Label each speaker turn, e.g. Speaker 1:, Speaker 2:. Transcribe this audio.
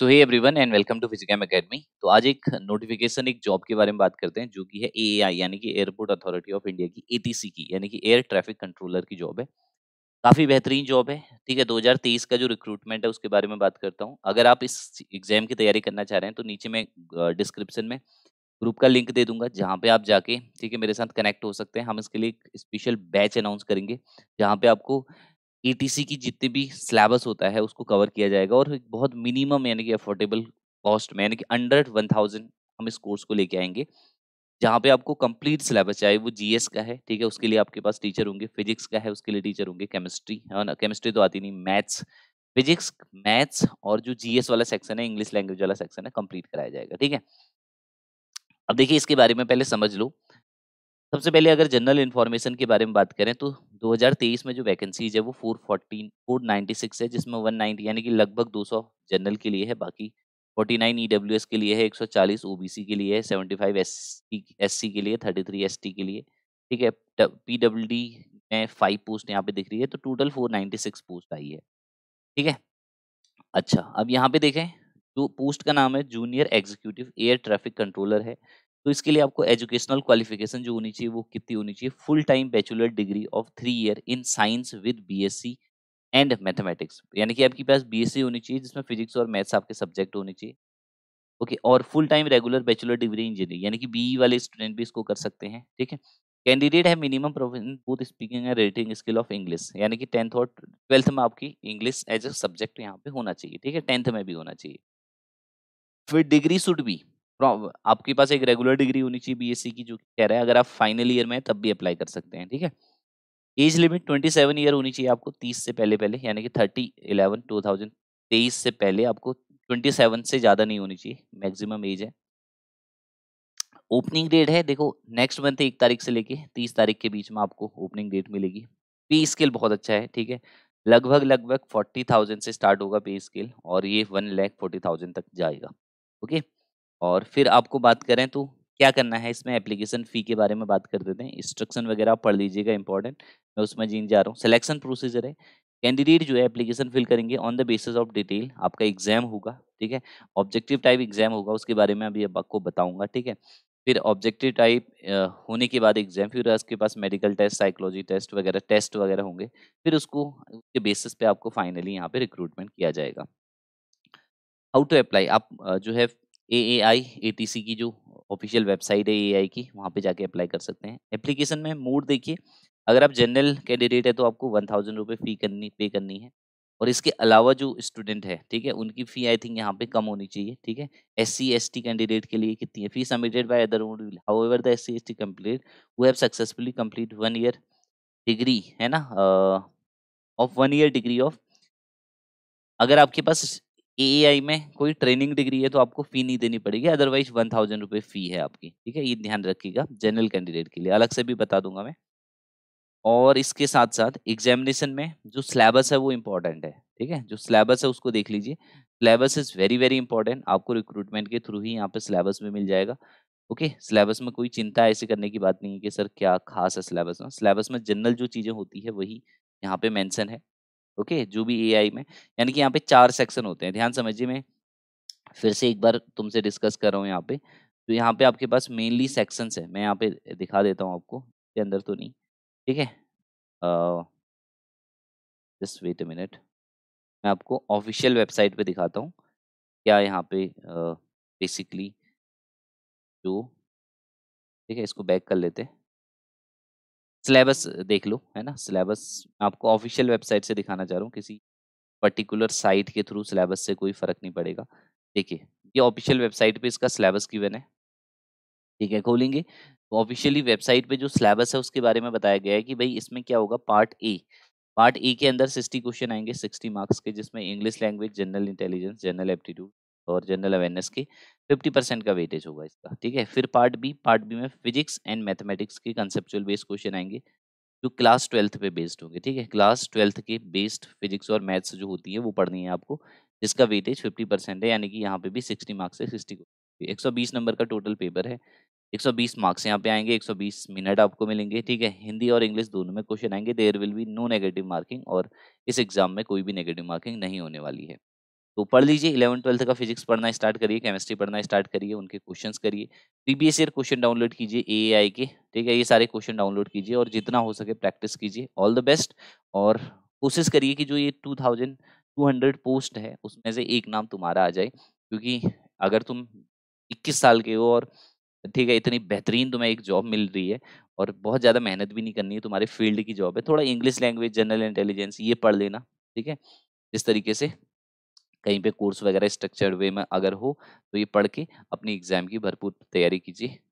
Speaker 1: So hey everyone and welcome to Physicam academy तो आज एक नोटिफिकेशन एक जॉब के बारे में बात करते हैं जो कि है एएआई यानी कि एयरपोर्ट अथॉरिटी ऑफ इंडिया की एटीसी की यानी कि एयर ट्रैफिक कंट्रोलर की जॉब है काफ़ी बेहतरीन जॉब है ठीक है 2023 का जो रिक्रूटमेंट है उसके बारे में बात करता हूँ अगर आप इस एग्जाम की तैयारी करना चाह रहे हैं तो नीचे मैं डिस्क्रिप्शन में ग्रुप का लिंक दे दूंगा जहाँ पे आप जाके ठीक है मेरे साथ कनेक्ट हो सकते हैं हम इसके लिए एक स्पेशल बैच अनाउंस करेंगे जहाँ पे आपको ईटीसी की जितने भी सिलेबस होता है उसको कवर किया जाएगा और बहुत मिनिमम यानी कि अफोर्डेबल कॉस्ट में यानी कि अंडर वन थाउजेंड हम इस कोर्स को लेके आएंगे जहाँ पे आपको कंप्लीट सिलेबस चाहिए वो जीएस का है ठीक है उसके लिए आपके पास टीचर होंगे फिजिक्स का है उसके लिए टीचर होंगे केमिस्ट्री है ना केमिस्ट्री तो आती नहीं मैथ्स फिजिक्स मैथ्स और जो जीएस वाला सेक्शन है इंग्लिश लैंग्वेज वाला सेक्शन है कंप्लीट कराया जाएगा ठीक है अब देखिए इसके बारे में पहले समझ लो सबसे पहले अगर जनरल इन्फॉर्मेशन के बारे में बात करें तो 2023 में जो वैकेंसीज है वो 414 496 है जिसमें 190 यानी कि लगभग 200 जनरल के लिए है बाकी 49 ईडब्ल्यूएस e के लिए है 140 ओबीसी के लिए है 75 एससी एससी के लिए 33 एसटी के लिए ठीक है पीडब्ल्यूडी में फाइव पोस्ट यहाँ पे दिख रही है तो टोटल सिक्स पोस्ट आई है ठीक है अच्छा अब यहाँ पे देखें जो पोस्ट का नाम है junior executive air traffic controller है तो इसके लिए आपको एजुकेशनल क्वालिफिकेशन जो होनी चाहिए वो कितनी होनी चाहिए full time bachelor degree of three year in science with BSc and mathematics यानी कि आपके पास बीएससी होनी चाहिए जिसमें फिजिक्स और मैथ्स आपके सब्जेक्ट होने चाहिए ओके okay, और full time regular bachelor degree engineering यानी कि बीई e वाले स्टूडेंट भी इसको कर सकते हैं ठीक है कैंडिडेट है minimum both speaking and writing skill of English यानी कि टेंथ और ट्वेल्थ में आपकी इंग्लिश एज ए सब्जेक्ट यहाँ पे होना चाहिए ठीक है टेंथ में भी होना चाहिए फिर डिग्री शुड बी आपके पास एक रेगुलर डिग्री होनी चाहिए बीएससी e की जो कह रहा है अगर आप फाइनल ईयर में तब भी अप्लाई कर सकते हैं ठीक है age limit twenty seven year होनी चाहिए आपको तीस से पहले पहले यानी कि थर्टी इलेवन टू थाउजेंड तेईस से पहले आपको ट्वेंटी सेवन से ज़्यादा नहीं होनी चाहिए मैक्सिमम एज है ओपनिंग डेट है देखो नेक्स्ट मंथ एक तारीख से लेके तीस तारीख के बीच में आपको ओपनिंग डेट मिलेगी पे स्केल बहुत अच्छा है ठीक है लगभग लगभग फोर्टी थाउजेंड से स्टार्ट होगा पे स्केल और ये वन लैख फोर्टी थाउजेंड तक जाएगा ओके okay? और फिर आपको बात करें तो क्या करना है इसमें एप्लीकेशन फ़ी के बारे में बात कर देते हैं इंस्ट्रक्शन वगैरह आप पढ़ लीजिएगा इंपॉर्टेंट मैं उसमें जीन जा रहा हूँ सिलेक्शन प्रोसीजर है कैंडिडेट जो है एप्लीकेशन फिल करेंगे on the basis of detail आपका एग्जाम होगा ठीक है ऑब्जेक्टिव टाइप एग्जाम होगा उसके बारे में अभी आपको बताऊंगा ठीक है फिर ऑब्जेक्टिव टाइप होने के बाद एग्जाम फिर उसके पास मेडिकल टेस्ट साइकोलॉजी टेस्ट वगैरह टेस्ट वगैरह होंगे फिर उसको उसके बेसिस पे आपको फाइनली यहाँ पे रिक्रूटमेंट किया जाएगा हाउ टू अप्लाई आप जो है ए ए आई ए टी सी की जो ऑफिशियल वेबसाइट है ए आई की वहाँ पे जाके अप्लाई कर सकते हैं एप्लीकेशन में मोड देखिए अगर आप जनरल कैंडिडेट है तो आपको वन थाउजेंड रुपये फ़ी करनी पे करनी है और इसके अलावा जो स्टूडेंट है ठीक है उनकी फ़ी आई थिंक यहाँ पे कम होनी चाहिए ठीक है S C S T candidate के लिए कितनी है fee submitted by other however the S C S T complete who have successfully complete one year degree है ना of one year degree of अगर आपके पास ए e में कोई ट्रेनिंग डिग्री है तो आपको फी नहीं देनी पड़ेगी अदरवाइज वन थाउजेंड रुपये फी है आपकी ठीक है ये ध्यान रखिएगा जनरल कैंडिडेट के लिए अलग से भी बता दूंगा मैं और इसके साथ साथ एग्जामिनेशन में जो सिलेबस है वो इम्पोर्टेंट है ठीक है जो सिलेबस है उसको देख लीजिए syllabus is very very important आपको रिक्रूटमेंट के थ्रू ही यहाँ पे सिलेबस में मिल जाएगा ओके सिलेबस में कोई चिंता ऐसे करने की बात नहीं है कि सर क्या खास है सिलेबस में सिलेबस में जनरल जो चीज़ें होती है वही यहाँ पे मेंशन है ओके जो भी ए में यानी कि यहाँ पे चार सेक्शन होते हैं ध्यान समझिए मैं फिर से एक बार तुमसे डिस्कस कर रहा हूँ यहाँ पे तो यहाँ पे आपके पास मेनली सेक्शंस है मैं यहाँ पे दिखा देता हूँ आपको के अंदर तो नहीं ठीक है जस्ट वेट अ मिनट मैं आपको ऑफिशियल वेबसाइट पे दिखाता हूँ क्या यहाँ पे बेसिकली uh, जो ठीक है इसको बैक कर लेते हैं सिलेबस देख लो है ना सिलेबस आपको ऑफिशियल वेबसाइट से दिखाना चाह रहा हूँ किसी पर्टिकुलर साइट के थ्रू सिलेबस से कोई फ़र्क नहीं पड़ेगा देखिए ये ऑफिशियल वेबसाइट पे इसका सिलेबस गिवन है ठीक है खोलेंगे तो ऑफिशियली वेबसाइट पे जो सिलेबस है उसके बारे में बताया गया है कि भाई इसमें क्या होगा पार्ट ए पार्ट ए के अंदर सिक्सटी क्वेश्चन आएंगे सिक्सटी मार्क्स के जिसमें English language general intelligence general aptitude और जनरल अवेयरनेस की फिफ्टी परसेंट का वेटेज होगा इसका ठीक है फिर पार्ट बी पार्ट बी में फिजिक्स एंड मैथमेटिक्स के कंसेप्चुअल बेस्ड क्वेश्चन आएंगे जो क्लास ट्वेल्थ पे बेस्ड होंगे ठीक है क्लास ट्वेल्थ के बेस्ड फिजिक्स और मैथ्स जो होती है वो पढ़नी है आपको जिसका वेटेज फिफ्टी परसेंट है यानी कि यहाँ पे भी सिक्सटी मार्क्स है सिक्सटी एक सौ बीस नंबर का टोटल पेपर है एक सौ बीस मार्क्स यहाँ पे आएंगे एक सौ बीस मिनट आपको मिलेंगे ठीक है हिंदी और इंग्लिश दोनों में क्वेश्चन आएंगे there will be no negative marking और इस एग्ज़ाम में कोई भी नेगेटिव मार्किंग नहीं होने वाली है तो पढ़ लीजिए इलेवन ट्वेल्थ का फिजिक्स पढ़ना स्टार्ट करिए केमिस्ट्री पढ़ना स्टार्ट करिए उनके क्वेश्चन करिए प्रीवियस ईयर क्वेश्चन डाउनलोड कीजिए ए आई के ठीक है ये सारे क्वेश्चन डाउनलोड कीजिए और जितना हो सके प्रैक्टिस कीजिए ऑल द बेस्ट और कोशिश करिए कि जो ये two thousand two hundred post है उसमें से एक नाम तुम्हारा आ जाए क्योंकि अगर तुम इक्कीस साल के हो और ठीक है इतनी बेहतरीन तुम्हें एक जॉब मिल रही है और बहुत ज़्यादा मेहनत भी नहीं करनी है तुम्हारे फील्ड की जॉब है थोड़ा इंग्लिश लैंग्वेज जनरल इंटेलिजेंस ये पढ़ लेना ठीक है इस तरीके से कहीं पे कोर्स वगैरह स्ट्रक्चर्ड वे में अगर हो तो ये पढ़ के अपनी एग्ज़ाम की भरपूर तैयारी कीजिए